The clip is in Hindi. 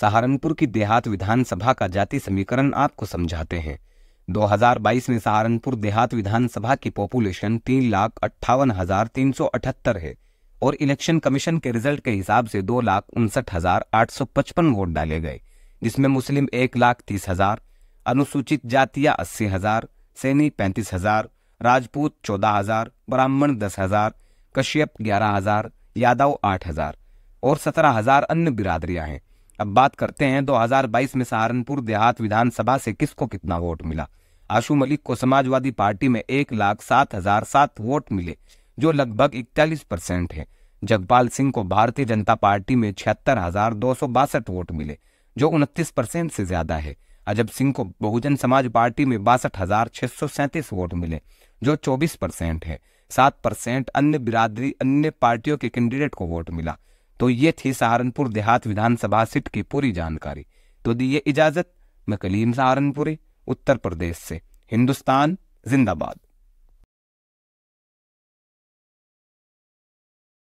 सहारनपुर की देहात विधानसभा का जाति समीकरण आपको समझाते हैं 2022 में सहारनपुर देहात विधानसभा की पॉपुलेशन तीन लाख अट्ठावन हजार तीन सौ अठहत्तर है और इलेक्शन कमीशन के रिजल्ट के हिसाब से दो लाख उनसठ हजार आठ सौ पचपन वोट डाले गए जिसमें मुस्लिम एक लाख तीस हजार अनुसूचित जातियां अस्सी हजार सैनी पैंतीस हजार राजपूत चौदह हजार ब्राह्मण दस हजार कश्यप ग्यारह हजार यादव आठ हजार और सत्रह हजार अन्य बिरादरियां हैं अब बात करते हैं 2022 में सहारनपुर देहात विधानसभा से किसको कितना वोट मिला आशु मलिक को समाजवादी पार्टी में एक लाख सात हजार सात वोट मिले जो लगभग इकतालीस परसेंट है जगपाल सिंह को भारतीय जनता पार्टी में छिहत्तर हजार दो सौ बासठ वोट मिले जो उनतीस परसेंट से ज्यादा है अजब सिंह को बहुजन समाज पार्टी में बासठ हजार छह सौ सैंतीस वोट मिले जो चौबीस परसेंट है सात परसेंट अन्य बिरादरी अन्य पार्टियों के कैंडिडेट को वोट मिला तो ये थी सहारनपुर देहात विधानसभा सीट की पूरी जानकारी तो दी इजाजत मैं कलीम सहारनपुरी उत्तर प्रदेश से हिंदुस्तान जिंदाबाद